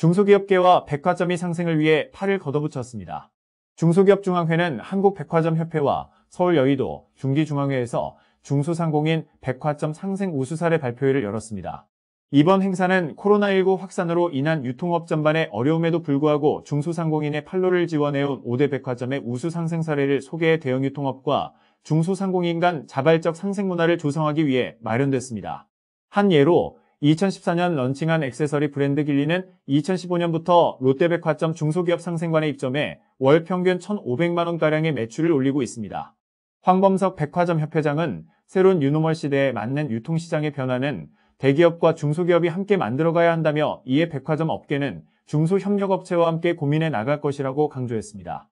중소기업계와 백화점이 상생을 위해 팔을 걷어붙였습니다. 중소기업중앙회는 한국백화점협회와 서울 여의도 중기중앙회에서 중소상공인 백화점 상생 우수사례 발표회를 열었습니다. 이번 행사는 코로나19 확산으로 인한 유통업 전반의 어려움에도 불구하고 중소상공인의 판로를 지원해온 5대 백화점의 우수 상생 사례를 소개해 대형 유통업과 중소상공인 간 자발적 상생 문화를 조성하기 위해 마련됐습니다. 한 예로 2014년 런칭한 액세서리 브랜드 길리는 2015년부터 롯데백화점 중소기업 상생관에 입점해 월 평균 1,500만원가량의 매출을 올리고 있습니다. 황범석 백화점 협회장은 새로운 유노멀 시대에 맞는 유통시장의 변화는 대기업과 중소기업이 함께 만들어가야 한다며 이에 백화점 업계는 중소협력업체와 함께 고민해 나갈 것이라고 강조했습니다.